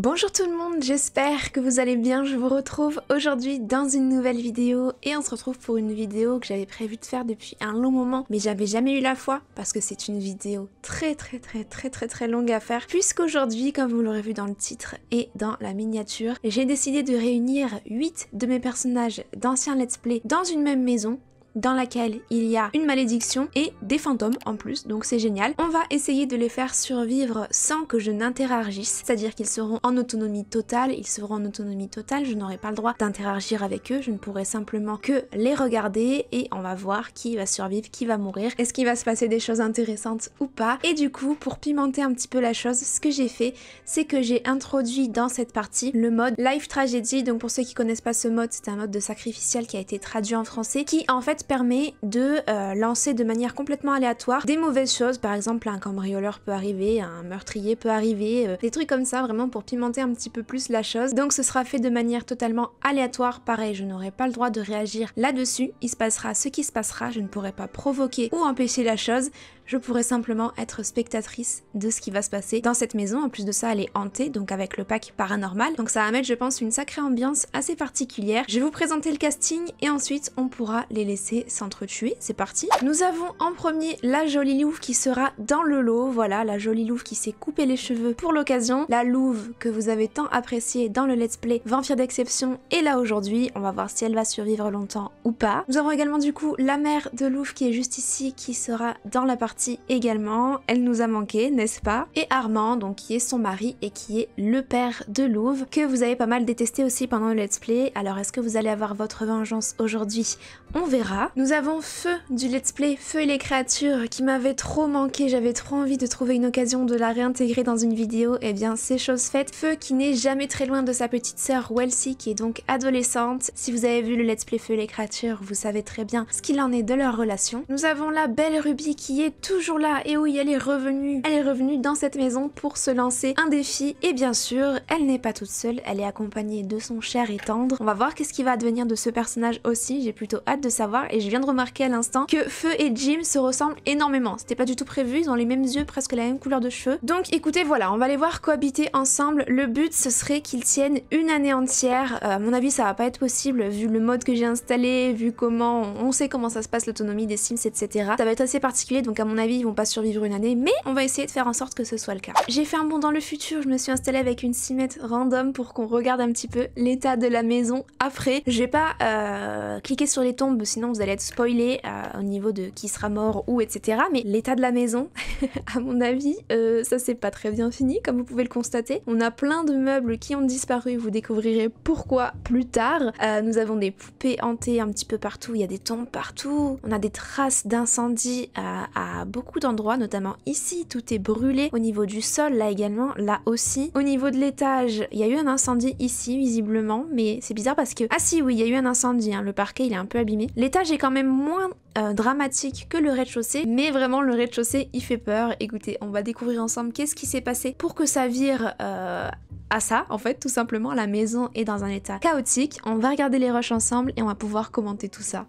Bonjour tout le monde, j'espère que vous allez bien, je vous retrouve aujourd'hui dans une nouvelle vidéo et on se retrouve pour une vidéo que j'avais prévu de faire depuis un long moment mais j'avais jamais eu la foi parce que c'est une vidéo très très très très très très longue à faire puisqu'aujourd'hui comme vous l'aurez vu dans le titre et dans la miniature j'ai décidé de réunir 8 de mes personnages d'anciens let's play dans une même maison dans laquelle il y a une malédiction et des fantômes en plus, donc c'est génial. On va essayer de les faire survivre sans que je n'interagisse, c'est-à-dire qu'ils seront en autonomie totale, ils seront en autonomie totale, je n'aurai pas le droit d'interagir avec eux, je ne pourrai simplement que les regarder et on va voir qui va survivre, qui va mourir, est-ce qu'il va se passer des choses intéressantes ou pas. Et du coup, pour pimenter un petit peu la chose, ce que j'ai fait, c'est que j'ai introduit dans cette partie le mode Life Tragedy, donc pour ceux qui ne connaissent pas ce mode, c'est un mode de sacrificiel qui a été traduit en français, qui en fait permet de euh, lancer de manière complètement aléatoire des mauvaises choses, par exemple un cambrioleur peut arriver, un meurtrier peut arriver, euh, des trucs comme ça vraiment pour pimenter un petit peu plus la chose. Donc ce sera fait de manière totalement aléatoire, pareil je n'aurai pas le droit de réagir là-dessus, il se passera ce qui se passera, je ne pourrai pas provoquer ou empêcher la chose, je pourrais simplement être spectatrice de ce qui va se passer dans cette maison. En plus de ça, elle est hantée, donc avec le pack paranormal. Donc ça va mettre, je pense, une sacrée ambiance assez particulière. Je vais vous présenter le casting et ensuite on pourra les laisser s'entretuer. C'est parti Nous avons en premier la jolie louve qui sera dans le lot. Voilà, la jolie louve qui s'est coupée les cheveux pour l'occasion. La louve que vous avez tant appréciée dans le let's play Vampire d'exception Et là aujourd'hui. On va voir si elle va survivre longtemps ou pas. Nous avons également du coup la mère de louve qui est juste ici qui sera dans la partie également, elle nous a manqué, n'est-ce pas Et Armand, donc qui est son mari et qui est le père de Louvre que vous avez pas mal détesté aussi pendant le let's play, alors est-ce que vous allez avoir votre vengeance aujourd'hui On verra. Nous avons Feu du let's play, Feu et les créatures, qui m'avait trop manqué, j'avais trop envie de trouver une occasion de la réintégrer dans une vidéo, et eh bien c'est chose faite. Feu qui n'est jamais très loin de sa petite soeur Welsie, qui est donc adolescente. Si vous avez vu le let's play Feu et les créatures, vous savez très bien ce qu'il en est de leur relation. Nous avons la belle Ruby qui est toujours là. Et oui, elle est revenue. Elle est revenue dans cette maison pour se lancer un défi. Et bien sûr, elle n'est pas toute seule. Elle est accompagnée de son cher et tendre. On va voir qu'est-ce qui va advenir de ce personnage aussi. J'ai plutôt hâte de savoir. Et je viens de remarquer à l'instant que Feu et Jim se ressemblent énormément. C'était pas du tout prévu. Ils ont les mêmes yeux, presque la même couleur de cheveux. Donc écoutez, voilà, on va les voir cohabiter ensemble. Le but, ce serait qu'ils tiennent une année entière. Euh, à mon avis, ça va pas être possible vu le mode que j'ai installé, vu comment on sait comment ça se passe l'autonomie des Sims, etc. Ça va être assez particulier. Donc à mon avis, ils vont pas survivre une année, mais on va essayer de faire en sorte que ce soit le cas. J'ai fait un bond dans le futur, je me suis installée avec une cimette random pour qu'on regarde un petit peu l'état de la maison après. Je vais pas euh, cliquer sur les tombes, sinon vous allez être spoilé euh, au niveau de qui sera mort, ou etc. Mais l'état de la maison, à mon avis, euh, ça c'est pas très bien fini, comme vous pouvez le constater. On a plein de meubles qui ont disparu, vous découvrirez pourquoi plus tard. nous avons des poupées hantées un petit peu partout, il y a des tombes partout, on a des traces d'incendie à beaucoup d'endroits, notamment ici, tout est brûlé au niveau du sol, là également, là aussi. Au niveau de l'étage, il y a eu un incendie ici, visiblement, mais c'est bizarre parce que... Ah si, oui, il y a eu un incendie, hein, le parquet, il est un peu abîmé. L'étage est quand même moins euh, dramatique que le rez-de-chaussée, mais vraiment le rez-de-chaussée il fait peur. Écoutez, on va découvrir ensemble qu'est-ce qui s'est passé pour que ça vire euh, à ça, en fait, tout simplement la maison est dans un état chaotique. On va regarder les rushs ensemble et on va pouvoir commenter tout ça.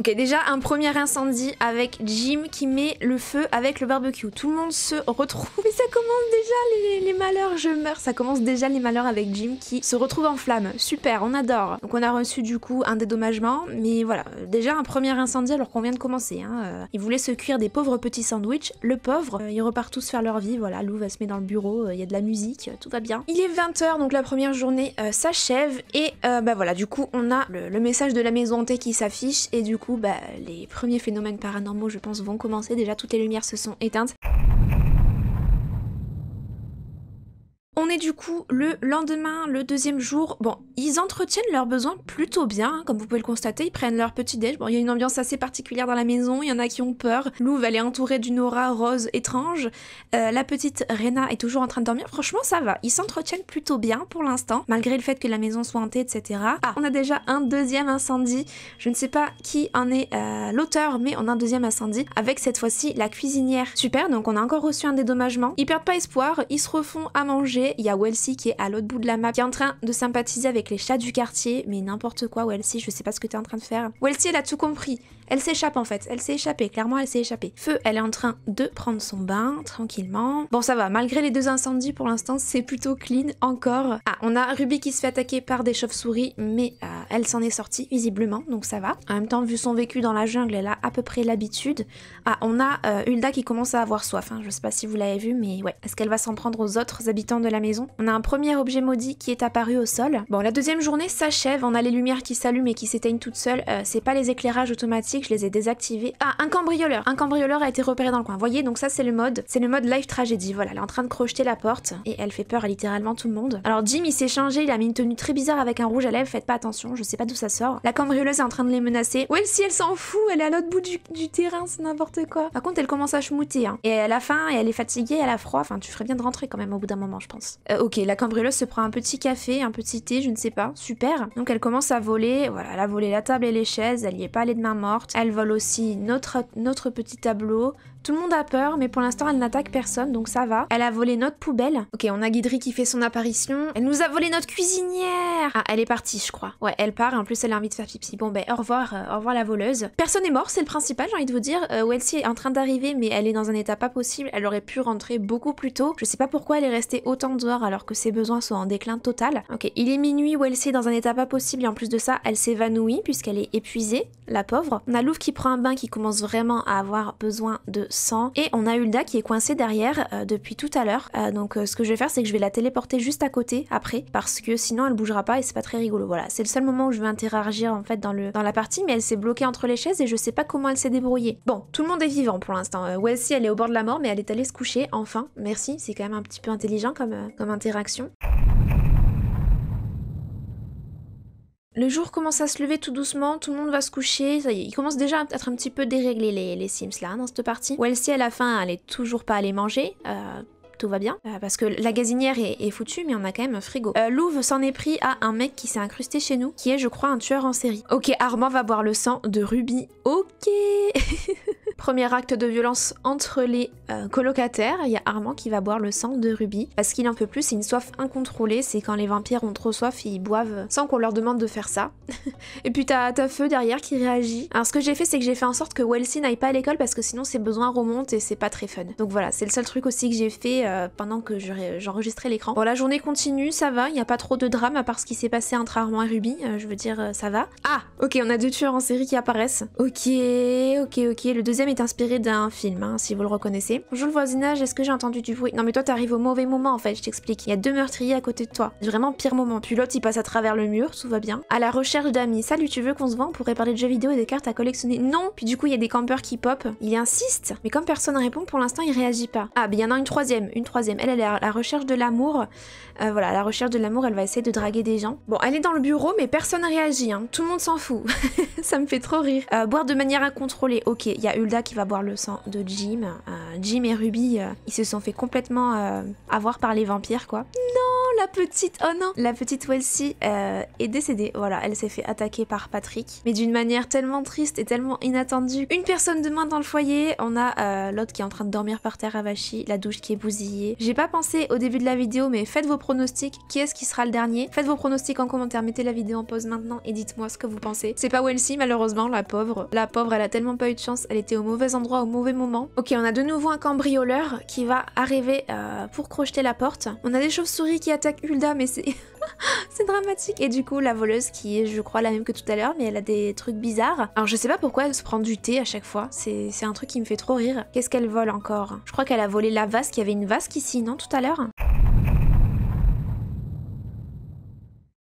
Ok, déjà un premier incendie avec Jim qui met le feu avec le barbecue. Tout le monde se retrouve. Mais ça commence déjà les, malheurs, je meurs. Ça commence déjà les malheurs avec Jim qui se retrouve en flamme. Super, on adore. Donc on a reçu du coup un dédommagement. Mais voilà, déjà un premier incendie alors qu'on vient de commencer. Hein. Euh, ils voulaient se cuire des pauvres petits sandwichs. Le pauvre, euh, ils repartent tous faire leur vie. Voilà, Lou va se mettre dans le bureau, euh, il y a de la musique, tout va bien. Il est 20h, donc la première journée s'achève. Et bah voilà, du coup on a le, le message de la maison hantée qui s'affiche. Et du coup bah, les premiers phénomènes paranormaux, je pense, vont commencer. Déjà, toutes les lumières se sont éteintes. On est du coup le lendemain, le deuxième jour. Bon, ils entretiennent leurs besoins plutôt bien, hein, comme vous pouvez le constater. Ils prennent leur petit déj. Bon, il y a une ambiance assez particulière dans la maison. Il y en a qui ont peur. Louvre, elle est entourée d'une aura rose étrange. Euh, la petite Rena est toujours en train de dormir. Franchement, ça va. Ils s'entretiennent plutôt bien pour l'instant, malgré le fait que la maison soit hantée, etc. Ah, on a déjà un deuxième incendie. Je ne sais pas qui en est euh, l'auteur, mais on a un deuxième incendie avec cette fois-ci la cuisinière. Super, donc on a encore reçu un dédommagement. Ils perdent pas espoir. Ils se refont à manger il y a Welsie qui est à l'autre bout de la map, qui est en train de sympathiser avec les chats du quartier. Mais n'importe quoi, Welsie, je sais pas ce que t'es en train de faire. Welsie, elle a tout compris. Elle s'échappe en fait, elle s'est échappée, clairement elle s'est échappée. Feu, elle est en train de prendre son bain, tranquillement. Bon ça va, malgré les deux incendies pour l'instant, c'est plutôt clean encore. Ah, on a Ruby qui se fait attaquer par des chauves-souris, mais euh, elle s'en est sortie visiblement, donc ça va. En même temps, vu son vécu dans la jungle, elle a à peu près l'habitude. Ah, on a euh, Hulda qui commence à avoir soif, Je hein. je sais pas si vous l'avez vu, mais ouais. Est-ce qu'elle va s'en prendre aux autres habitants de la maison On a un premier objet maudit qui est apparu au sol. Bon, la deuxième journée s'achève, on a les lumières qui s'allument et qui s'éteignent toutes seules. Euh, c'est pas les éclairages automatiques je les ai désactivés. Ah, un cambrioleur Un cambrioleur a été repéré dans le coin. Vous voyez, donc ça c'est le mode, c'est le mode live tragédie. Voilà, elle est en train de crocheter la porte et elle fait peur à littéralement tout le monde. Alors Jim il s'est changé, il a mis une tenue très bizarre avec un rouge à lèvres, faites pas attention, je sais pas d'où ça sort. La cambrioleuse est en train de les menacer. Ouais, si elle s'en fout, elle est à l'autre bout du, terrain, c'est n'importe quoi. Par contre, elle commence à chemouter. Hein. Et elle a faim, et elle est fatiguée, elle a froid, enfin tu ferais bien de rentrer quand même au bout d'un moment, je pense. Euh, ok, la cambrioleuse se prend un petit café, un petit thé, je ne sais pas, super. Donc elle commence à voler, voilà, elle a volé la table et les chaises, elle y est pas allée de main morte. Elle vole aussi notre, notre petit tableau. Tout le monde a peur, mais pour l'instant, elle n'attaque personne, donc ça va. Elle a volé notre poubelle. Ok, on a Guidry qui fait son apparition. Elle nous a volé notre cuisinière ah, elle est partie, je crois. Ouais, elle part, en plus, elle a envie de faire pipi. Bon, bah au revoir, euh, au revoir la voleuse. Personne n'est mort, c'est le principal, j'ai envie de vous dire. Euh, Welsie est en train d'arriver, mais elle est dans un état pas possible. Elle aurait pu rentrer beaucoup plus tôt. Je sais pas pourquoi elle est restée autant dehors alors que ses besoins sont en déclin total. Ok, il est minuit, Welsie est dans un état pas possible, et en plus de ça, elle s'évanouit puisqu'elle est épuisée, la pauvre. On a Louvre qui prend un bain, qui commence vraiment à avoir besoin de sang. Et on a Hulda qui est coincée derrière euh, depuis tout à l'heure. Euh, donc, ce que je vais faire, c'est que je vais la téléporter juste à côté après, parce que sinon, elle bougera pas et c'est pas très rigolo. Voilà, c'est le seul moment où je vais interagir en fait dans, le, dans la partie, mais elle s'est bloquée entre les chaises et je sais pas comment elle s'est débrouillée. Bon, tout le monde est vivant pour l'instant. Euh, elle est au bord de la mort, mais elle est allée se coucher, enfin. Merci, c'est quand même un petit peu intelligent comme, euh, comme interaction. Le jour commence à se lever tout doucement, tout le monde va se coucher, ça y est, il commence déjà à être un petit peu déréglé les, Sims là, hein, dans cette partie. Wellsy à la fin, elle est toujours pas allée manger, euh, tout va bien. Euh, parce que la gazinière est, foutue, mais on a quand même un frigo. Euh, Louve s'en est pris à un mec qui s'est incrusté chez nous, qui est, je crois, un tueur en série. Ok, Armand va boire le sang de Ruby. Ok Premier acte de violence entre les euh, colocataires. Il y a Armand qui va boire le sang de Ruby parce qu'il en peut plus. C'est une soif incontrôlée. C'est quand les vampires ont trop soif, ils boivent sans qu'on leur demande de faire ça. et puis t'as as Feu derrière qui réagit. Alors ce que j'ai fait, c'est que j'ai fait en sorte que Wellsy n'aille pas à l'école parce que sinon ses besoins remontent et c'est pas très fun. Donc voilà, c'est le seul truc aussi que j'ai fait euh, pendant que j'enregistrais l'écran. Bon, la journée continue, ça va. Il n'y a pas trop de drame à part ce qui s'est passé entre Armand et Ruby. Euh, je veux dire, ça va. Ah, ok, on a deux tueurs en série qui apparaissent. Ok, ok, ok. Le deuxième est inspiré d'un film, hein, si vous le reconnaissez. Bonjour le voisinage, est-ce que j'ai entendu du bruit Non mais toi t'arrives au mauvais moment en fait, je t'explique. Il y a deux meurtriers à côté de toi. Vraiment pire moment. Puis l'autre il passe à travers le mur, tout va bien. À la recherche d'amis. Salut, tu veux qu'on se vende pour parler de jeux vidéo et des cartes à collectionner. Non Puis du coup il y a des campeurs qui pop. Il insiste, mais comme personne répond, pour l'instant il réagit pas. Ah, bien il y en a une troisième, une troisième. Elle, elle est à la recherche de l'amour. Euh, voilà, à la recherche de l'amour, elle va essayer de draguer des gens. Bon, elle est dans le bureau, mais personne réagit. Hein. Tout le monde s'en fout. Ça me fait trop rire. Euh, boire de manière incontrôlée. Ok, il y a Hulda qui va boire le sang de Jim. Euh, Jim et Ruby, euh, ils se sont fait complètement euh, avoir par les vampires, quoi. Non, la petite, oh non, la petite Wellsy est décédée. Voilà, elle s'est fait attaquer par Patrick, mais d'une manière tellement triste et tellement inattendue. Une personne de moins dans le foyer, on a l'autre qui est en train de dormir par terre à avachi, la douche qui est bousillée. J'ai pas pensé au début de la vidéo, mais faites vos pronostics. Qui est-ce qui sera le dernier Faites vos pronostics en commentaire, mettez la vidéo en pause maintenant et dites-moi ce que vous pensez. C'est pas Wellsy, malheureusement, la pauvre. La pauvre, elle a tellement pas eu de chance, elle était au mauvais endroit au mauvais moment. Ok, on a de nouveau un cambrioleur qui va arriver euh, pour crocheter la porte. On a des chauves-souris qui attaquent Hulda, mais c'est... c'est dramatique. Et du coup, la voleuse qui est, je crois, la même que tout à l'heure, mais elle a des trucs bizarres. Alors, je sais pas pourquoi elle se prend du thé à chaque fois. C'est un truc qui me fait trop rire. Qu'est-ce qu'elle vole encore Je crois qu'elle a volé la vasque. Il y avait une vasque ici, non, tout à l'heure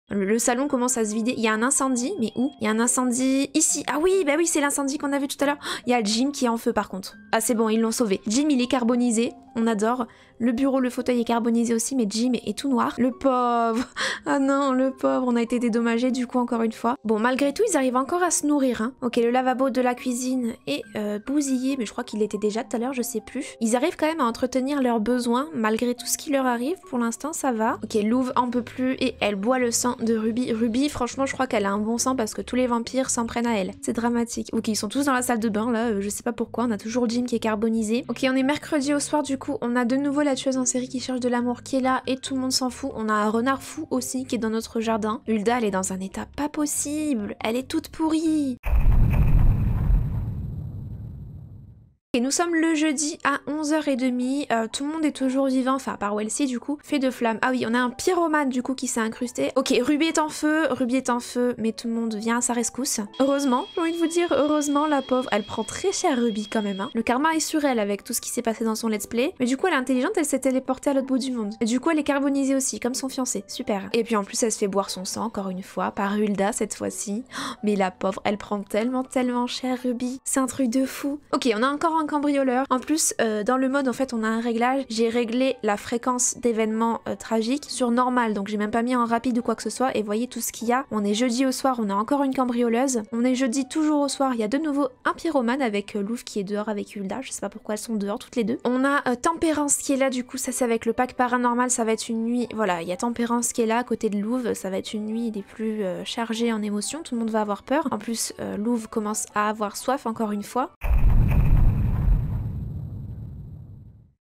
Le salon commence à se vider. Il y a un incendie, mais où Il y a un incendie ici. Ah oui, bah oui, c'est l'incendie qu'on a vu tout à l'heure. il y a Jim qui est en feu par contre. Ah c'est bon, ils l'ont sauvé. Jim, il est carbonisé. On adore. Le bureau, le fauteuil est carbonisé aussi, mais Jim est tout noir. Le pauvre. Ah non, le pauvre, on a été dédommagé du coup encore une fois. Bon, malgré tout, ils arrivent encore à se nourrir. Hein. Ok, le lavabo de la cuisine est euh, bousillé, mais je crois qu'il était déjà tout à l'heure, je sais plus. Ils arrivent quand même à entretenir leurs besoins, malgré tout ce qui leur arrive. Pour l'instant, ça va. Ok, Louve en peu plus et elle boit le sang de Ruby. Ruby, franchement, je crois qu'elle a un bon sang parce que tous les vampires s'en prennent à elle. C'est dramatique. Ok, ils sont tous dans la salle de bain là, euh, je sais pas pourquoi, on a toujours Jim qui est carbonisé. Ok, on est mercredi au soir du coup, on a de nouveau la tueuse en série qui cherche de l'amour qui est là et tout le monde s'en fout. On a un renard fou aussi qui est dans notre jardin. Hulda, elle est dans un état pas possible. Elle est toute pourrie. nous sommes le jeudi à 11h30. Euh, tout le monde est toujours vivant, enfin, par Wellsy, du coup. Fait de flammes. Ah oui, on a un pyromane du coup qui s'est incrusté. Ok, Ruby est en feu, Ruby est en feu, mais tout le monde vient à sa rescousse. Heureusement, j'ai envie de vous dire, heureusement, la pauvre, elle prend très cher Ruby quand même. Hein. Le karma est sur elle avec tout ce qui s'est passé dans son let's play. Mais du coup, elle est intelligente, elle s'est téléportée à l'autre bout du monde. Et du coup, elle est carbonisée aussi, comme son fiancé. Super. Et puis en plus, elle se fait boire son sang, encore une fois, par Hulda cette fois-ci. Mais la pauvre, elle prend tellement, tellement cher Ruby. C'est un truc de fou. Ok, on a encore un cambrioleur. En plus, euh, dans le mode, en fait, on a un réglage. J'ai réglé la fréquence d'événements euh, tragiques sur normal, donc j'ai même pas mis en rapide ou quoi que ce soit. Et voyez tout ce qu'il y a. On est jeudi au soir, on a encore une cambrioleuse. On est jeudi toujours au soir, il y a de nouveau un pyromane avec euh, Louve qui est dehors avec Hulda. Je sais pas pourquoi elles sont dehors toutes les deux. On a Tempérance qui est là, du coup, ça c'est avec le pack paranormal, ça va être une nuit. Voilà, il y a Tempérance qui est là à côté de Louve, ça va être une nuit des plus chargées en émotions, tout le monde va avoir peur. En plus, Louve commence à avoir soif encore une fois.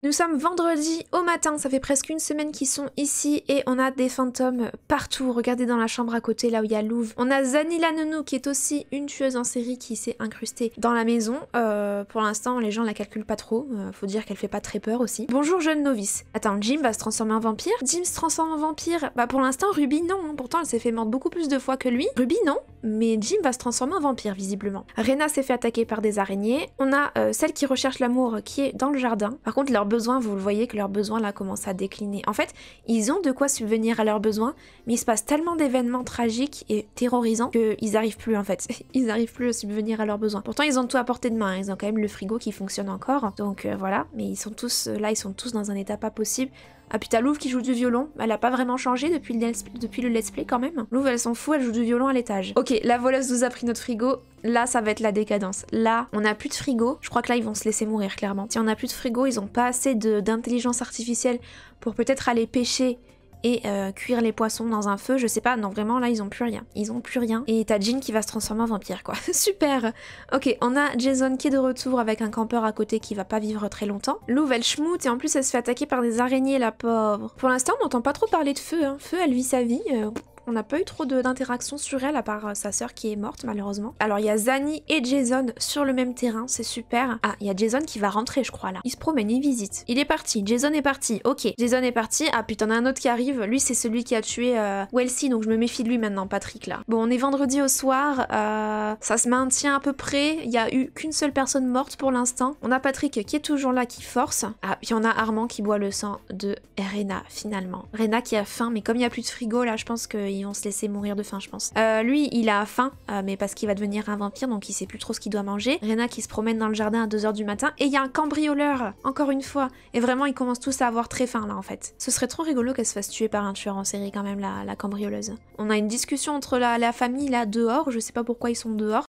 Nous sommes vendredi au matin, ça fait presque une semaine qu'ils sont ici et on a des fantômes partout. Regardez dans la chambre à côté, là où il y a Louvre. On a Zanila Nounou qui est aussi une tueuse en série qui s'est incrustée dans la maison. Euh, pour l'instant, les gens la calculent pas trop. Euh, faut dire qu'elle fait pas très peur aussi. Bonjour jeune novice. Attends, Jim va se transformer en vampire Jim se transforme en vampire Bah pour l'instant, Ruby non. Hein. Pourtant, elle s'est fait mordre beaucoup plus de fois que lui. Ruby non, mais Jim va se transformer en vampire visiblement. Rena s'est fait attaquer par des araignées. On a euh, celle qui recherche l'amour qui est dans le jardin. Par contre, leur vous le voyez que leurs besoins là commencent à décliner. En fait, ils ont de quoi subvenir à leurs besoins, mais il se passe tellement d'événements tragiques et terrorisants qu'ils n'arrivent plus en fait. Ils n'arrivent plus à subvenir à leurs besoins. Pourtant, ils ont tout à portée de main, hein. ils ont quand même le frigo qui fonctionne encore. Donc euh, voilà, mais ils sont tous euh, là, ils sont tous dans un état pas possible. Ah putain, Louvre qui joue du violon, elle a pas vraiment changé depuis le, let's play quand même. Louvre, elle s'en fout, elle joue du violon à l'étage. Ok, la voleuse nous a pris notre frigo. Là, ça va être la décadence. Là, on n'a plus de frigo. Je crois que là, ils vont se laisser mourir, clairement. Si on n'a plus de frigo, ils ont pas assez d'intelligence artificielle pour peut-être aller pêcher et euh, cuire les poissons dans un feu, je sais pas, non vraiment là ils ont plus rien, ils ont plus rien. Et t'as Jean qui va se transformer en vampire quoi, super Ok, on a Jason qui est de retour avec un campeur à côté qui va pas vivre très longtemps. Louvel schmout et en plus elle se fait attaquer par des araignées la pauvre. Pour l'instant on n'entend pas trop parler de feu, hein. feu elle vit sa vie, euh, on n'a pas eu trop d'interactions sur elle, à part euh, sa sœur qui est morte, malheureusement. Alors, il y a Zani et Jason sur le même terrain, c'est super. Ah, il y a Jason qui va rentrer, je crois, là. Il se promène, il visite. Il est parti, Jason est parti, ok. Jason est parti, ah putain, on a un autre qui arrive. Lui, c'est celui qui a tué euh, Wellsy, donc je me méfie de lui maintenant, Patrick, là. Bon, on est vendredi au soir, euh, ça se maintient à peu près. Il y a eu qu'une seule personne morte pour l'instant. On a Patrick qui est toujours là, qui force. Ah, puis on a Armand qui boit le sang de Rena, finalement. Rena qui a faim, mais comme il n'y a plus de frigo, là, je pense qu'il on se laisser mourir de faim, je pense. Euh, lui, il a faim, euh, mais parce qu'il va devenir un vampire, donc il sait plus trop ce qu'il doit manger. Rena qui se promène dans le jardin à 2h du matin, et il y a un cambrioleur, encore une fois. Et vraiment, ils commencent tous à avoir très faim là, en fait. Ce serait trop rigolo qu'elle se fasse tuer par un tueur en série, quand même, la, cambrioleuse. On a une discussion entre la, la famille là dehors, je sais pas pourquoi ils sont dehors.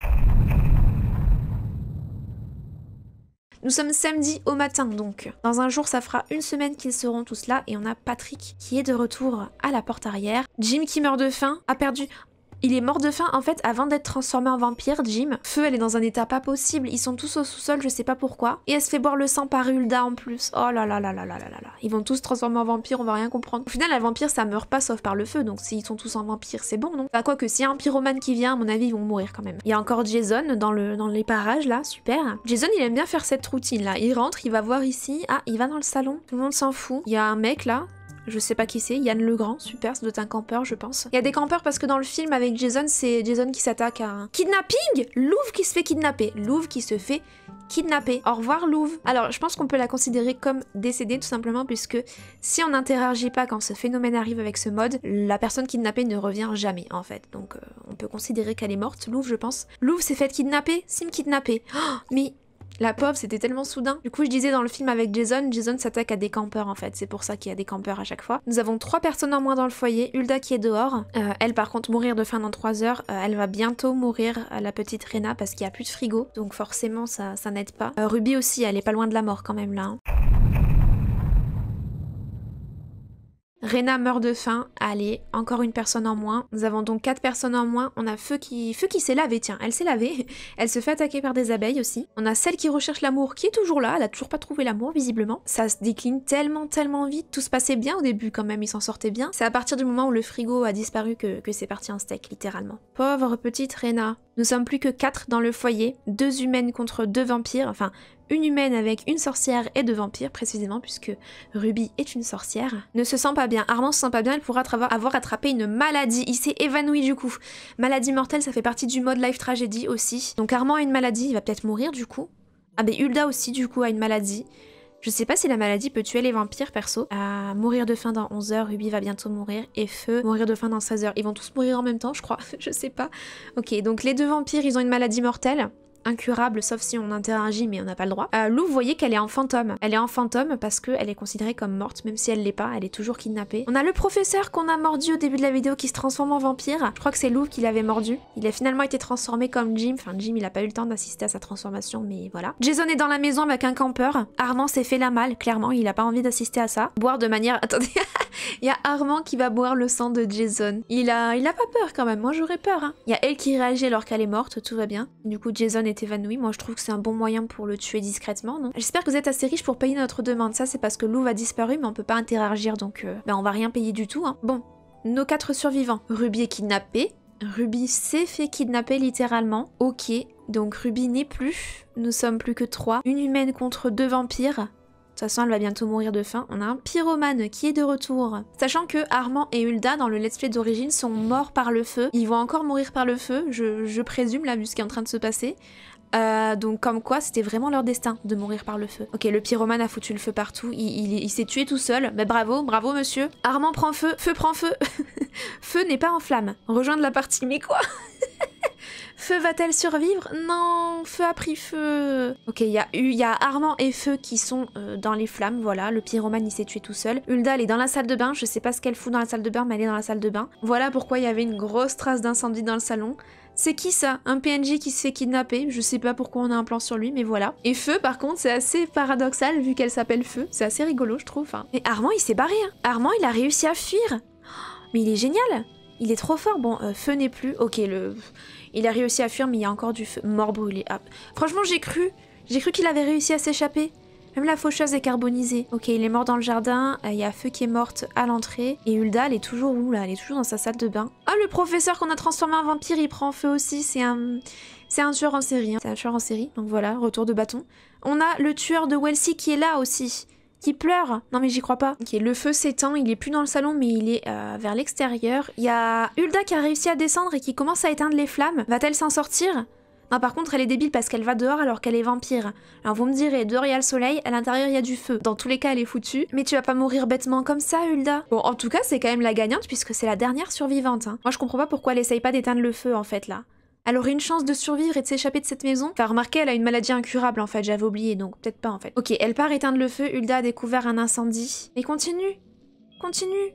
Nous sommes samedi au matin donc. Dans un jour, ça fera une semaine qu'ils seront tous là et on a Patrick qui est de retour à la porte arrière. Jim qui meurt de faim, a perdu il est mort de faim en fait avant d'être transformé en vampire, Jim. Feu, elle est dans un état pas possible. Ils sont tous au sous-sol, je sais pas pourquoi. Et elle se fait boire le sang par Hulda en plus. Oh là là là là là là là là. Ils vont tous se transformer en vampire, on va rien comprendre. Au final, la vampire, ça meurt pas sauf par le feu. Donc s'ils sont tous en vampire, c'est bon, non à bah, quoi que s'il y a un pyromane qui vient, à mon avis, ils vont mourir quand même. Il y a encore Jason dans, le, dans les parages là, super. Jason, il aime bien faire cette routine là. Il rentre, il va voir ici. Ah, il va dans le salon. Tout le monde s'en fout. Il y a un mec là je sais pas qui c'est, Yann Legrand, super, c'est doit être campeur, je pense. Il y a des campeurs parce que dans le film avec Jason, c'est Jason qui s'attaque à un kidnapping Louvre qui se fait kidnapper, Louvre qui se fait kidnapper. Au revoir Louvre Alors, je pense qu'on peut la considérer comme décédée tout simplement puisque si on n'interagit pas quand ce phénomène arrive avec ce mode, la personne kidnappée ne revient jamais en fait. Donc, euh, on peut considérer qu'elle est morte, Louvre, je pense. Louvre s'est faite kidnapper, Sim kidnapper. Oh, mais la pauvre, c'était tellement soudain. Du coup, je disais dans le film avec Jason, Jason s'attaque à des campeurs en fait. C'est pour ça qu'il y a des campeurs à chaque fois. Nous avons trois personnes en moins dans le foyer. Hulda qui est dehors. Euh, elle, par contre, mourir de faim dans trois heures. Euh, elle va bientôt mourir, euh, la petite Rena, parce qu'il n'y a plus de frigo. Donc forcément, ça, n'aide pas. Ruby aussi, elle est pas loin de la mort quand même là. Hein. Rena meurt de faim. Allez, encore une personne en moins. Nous avons donc quatre personnes en moins. On a Feu qui, Feu qui s'est lavé, tiens, elle s'est lavée. Elle se fait attaquer par des abeilles aussi. On a celle qui recherche l'amour qui est toujours là. Elle a toujours pas trouvé l'amour, visiblement. Ça se décline tellement, tellement vite. Tout se passait bien au début quand même, ils s'en sortaient bien. C'est à partir du moment où le frigo a disparu que, que c'est parti en steak, littéralement. Pauvre petite Rena. Nous sommes plus que quatre dans le foyer. Deux humaines contre deux vampires. Enfin, une humaine avec une sorcière et deux vampires précisément puisque Ruby est une sorcière, ne se sent pas bien. Armand se sent pas bien, elle pourra avoir attrapé une maladie. Il s'est évanoui du coup. Maladie mortelle, ça fait partie du mode life tragédie aussi. Donc Armand a une maladie, il va peut-être mourir du coup. Ah ben Hulda aussi du coup a une maladie. Je sais pas si la maladie peut tuer les vampires perso. À mourir de faim dans 11h, Ruby va bientôt mourir et Feu mourir de faim dans 16h. Ils vont tous mourir en même temps, je crois. je sais pas. Ok, donc les deux vampires, ils ont une maladie mortelle incurable sauf si on interagit mais on n'a pas le droit. Euh, Lou, vous voyez qu'elle est en fantôme. Elle est en fantôme parce qu'elle est considérée comme morte, même si elle l'est pas, elle est toujours kidnappée. On a le professeur qu'on a mordu au début de la vidéo qui se transforme en vampire. Je crois que c'est Lou qui l'avait mordu. Il a finalement été transformé comme Jim. Enfin, Jim, il a pas eu le temps d'assister à sa transformation, mais voilà. Jason est dans la maison avec un campeur. Armand s'est fait la malle, clairement, il a pas envie d'assister à ça. Boire de manière... Attendez... Il y a Armand qui va boire le sang de Jason. Il a, il a pas peur quand même, moi j'aurais peur. Hein. Il y a elle qui réagit alors qu'elle est morte, tout va bien. Du coup Jason est évanoui. Moi, je trouve que c'est un bon moyen pour le tuer discrètement, J'espère que vous êtes assez riche pour payer notre demande. Ça, c'est parce que Lou a disparu, mais on peut pas interagir, donc euh, ben, on va rien payer du tout. Hein. Bon, nos quatre survivants. Ruby est kidnappée. Ruby s'est fait kidnapper littéralement. Ok, donc Ruby n'est plus. Nous sommes plus que trois. Une humaine contre deux vampires. De toute façon, elle va bientôt mourir de faim. On a un pyromane qui est de retour. Sachant que Armand et Hulda, dans le let's play d'origine, sont morts par le feu. Ils vont encore mourir par le feu, je, présume, là, vu ce qui est en train de se passer. Euh, donc comme quoi c'était vraiment leur destin de mourir par le feu. Ok le pyromane a foutu le feu partout, il, il, il s'est tué tout seul, mais bravo, bravo monsieur. Armand prend feu, feu prend feu. feu n'est pas en flamme. Rejoindre la partie mais quoi Feu va-t-elle survivre Non, Feu a pris feu. Ok, il y, a y a Armand et Feu qui sont euh, dans les flammes, voilà. Le pyromane, il s'est tué tout seul. Hulda, elle est dans la salle de bain. Je sais pas ce qu'elle fout dans la salle de bain, mais elle est dans la salle de bain. Voilà pourquoi il y avait une grosse trace d'incendie dans le salon. C'est qui ça Un PNJ qui se fait kidnapper Je sais pas pourquoi on a un plan sur lui, mais voilà. Et Feu, par contre, c'est assez paradoxal vu qu'elle s'appelle Feu. C'est assez rigolo, je trouve. Mais hein. Armand, il s'est barré. Hein. Armand, il a réussi à fuir. Mais il est génial Il est trop fort. Bon, euh, Feu n'est plus. Ok, le... Il a réussi à fuir, mais il y a encore du feu. Mort brûlé. Ah, franchement, j'ai cru. J'ai cru qu'il avait réussi à s'échapper. Même la faucheuse est carbonisée. Ok, il est mort dans le jardin, euh, il y a Feu qui est morte à l'entrée, et Hulda, elle est toujours où là Elle est toujours dans sa salle de bain. Ah, le professeur qu'on a transformé en vampire, il prend feu aussi, c'est un... C'est un tueur en série, hein. c'est un tueur en série, donc voilà, retour de bâton. On a le tueur de Welsy qui est là aussi qui pleure. Non mais j'y crois pas. Ok, le feu s'étend, il est plus dans le salon mais il est euh, vers l'extérieur. Il y a Hulda qui a réussi à descendre et qui commence à éteindre les flammes. Va-t-elle s'en sortir non, par contre, elle est débile parce qu'elle va dehors alors qu'elle est vampire. Alors vous me direz, dehors il y a le soleil, à l'intérieur il y a du feu. Dans tous les cas, elle est foutue. Mais tu vas pas mourir bêtement comme ça, Hulda. Bon, en tout cas, c'est quand même la gagnante puisque c'est la dernière survivante. Hein. Moi, je comprends pas pourquoi elle essaye pas d'éteindre le feu en fait là. Elle aurait une chance de survivre et de s'échapper de cette maison Enfin, remarquez, elle a une maladie incurable en fait, j'avais oublié, donc peut-être pas en fait. Ok, elle part éteindre le feu, Hulda a découvert un incendie. Mais continue Continue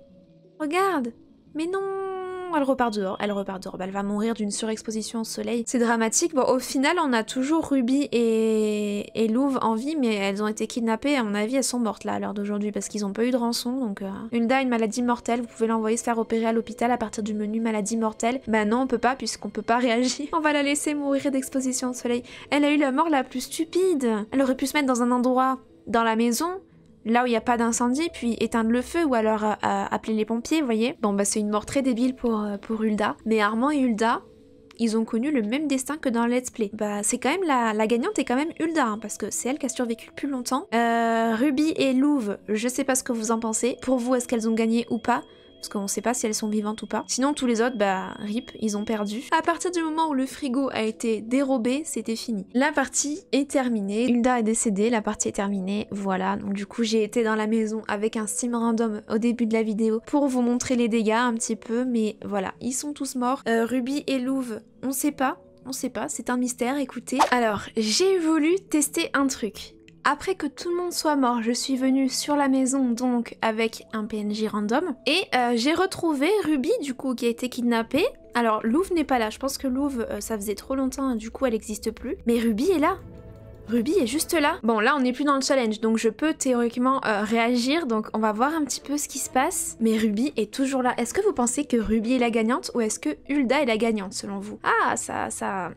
Regarde Mais non elle repart dehors, elle repart dehors, bah, elle va mourir d'une surexposition au soleil. C'est dramatique. Bon, au final, on a toujours Ruby et... et Louve en vie, mais elles ont été kidnappées. À mon avis, elles sont mortes là à l'heure d'aujourd'hui parce qu'ils n'ont pas eu de rançon. Donc, euh... Hulda une maladie mortelle, vous pouvez l'envoyer se faire opérer à l'hôpital à partir du menu maladie mortelle. Bah non, on peut pas puisqu'on peut pas réagir. On va la laisser mourir d'exposition au soleil. Elle a eu la mort la plus stupide. Elle aurait pu se mettre dans un endroit dans la maison là où il n'y a pas d'incendie, puis éteindre le feu ou alors euh, appeler les pompiers, vous voyez Bon, bah c'est une mort très débile pour, euh, pour Hulda. Mais Armand et Hulda, ils ont connu le même destin que dans Let's Play. Bah, c'est quand même la, gagnante est quand même Hulda, hein, parce que c'est elle qui a survécu le plus longtemps. Euh, Ruby et Louve, je sais pas ce que vous en pensez. Pour vous, est-ce qu'elles ont gagné ou pas parce qu'on sait pas si elles sont vivantes ou pas. Sinon, tous les autres, bah, rip, ils ont perdu. À partir du moment où le frigo a été dérobé, c'était fini. La partie est terminée. Hilda est décédée, la partie est terminée. Voilà, donc du coup, j'ai été dans la maison avec un sim random au début de la vidéo pour vous montrer les dégâts un petit peu, mais voilà, ils sont tous morts. Euh, Ruby et Louve, on sait pas. On sait pas, c'est un mystère, écoutez. Alors, j'ai voulu tester un truc. Après que tout le monde soit mort, je suis venue sur la maison donc avec un PNJ random et euh, j'ai retrouvé Ruby du coup qui a été kidnappée. Alors Louve n'est pas là, je pense que Louve euh, ça faisait trop longtemps hein, du coup elle n'existe plus. Mais Ruby est là, Ruby est juste là. Bon, là, on n'est plus dans le challenge, donc je peux théoriquement euh, réagir. Donc, on va voir un petit peu ce qui se passe. Mais Ruby est toujours là. Est-ce que vous pensez que Ruby est la gagnante ou est-ce que Hulda est la gagnante, selon vous Ah, ça, ça,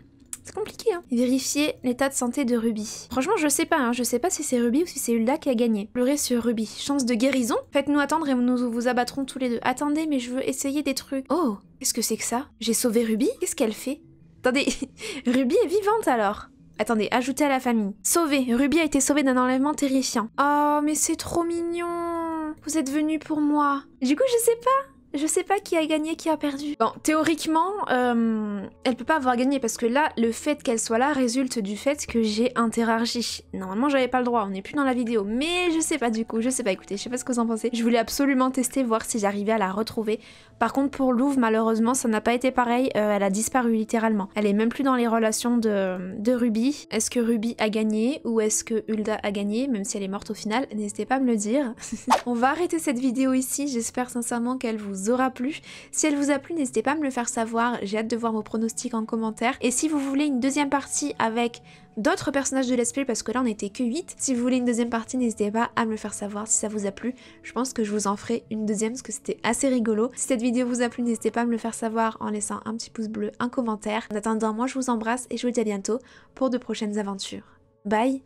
c'est compliqué, hein. Vérifier l'état de santé de Ruby. Franchement, je sais pas, hein. Je sais pas si c'est Ruby ou si c'est Hulda qui a gagné. Pleurer sur Ruby. Chance de guérison Faites-nous attendre et nous vous abattrons tous les deux. Attendez, mais je veux essayer des trucs. Oh, qu'est-ce que c'est que ça J'ai sauvé Ruby Qu'est-ce qu'elle fait Attendez, Ruby est vivante alors Attendez, ajoutez à la famille. Sauvé. Ruby a été sauvée d'un enlèvement terrifiant. Oh, mais c'est trop mignon Vous êtes venu pour moi. Du coup, je sais pas. Je sais pas qui a gagné, qui a perdu. Bon, théoriquement, euh, elle peut pas avoir gagné parce que là, le fait qu'elle soit là résulte du fait que j'ai interagi. Normalement, j'avais pas le droit, on n'est plus dans la vidéo, mais je sais pas du coup, je sais pas, écoutez, je sais pas ce que vous en pensez. Je voulais absolument tester, voir si j'arrivais à la retrouver. Par contre, pour Louvre, malheureusement, ça n'a pas été pareil, euh, elle a disparu littéralement. Elle est même plus dans les relations de, de Ruby. Est-ce que Ruby a gagné ou est-ce que Hulda a gagné, même si elle est morte au final N'hésitez pas à me le dire. on va arrêter cette vidéo ici, j'espère sincèrement qu'elle vous aura plu. Si elle vous a plu, n'hésitez pas à me le faire savoir, j'ai hâte de voir vos pronostics en commentaire. Et si vous voulez une deuxième partie avec d'autres personnages de l'esprit parce que là on était que 8. Si vous voulez une deuxième partie, n'hésitez pas à me le faire savoir si ça vous a plu. Je pense que je vous en ferai une deuxième parce que c'était assez rigolo. Si cette vidéo vous a plu, n'hésitez pas à me le faire savoir en laissant un petit pouce bleu, un commentaire. En attendant, moi je vous embrasse et je vous dis à bientôt pour de prochaines aventures. Bye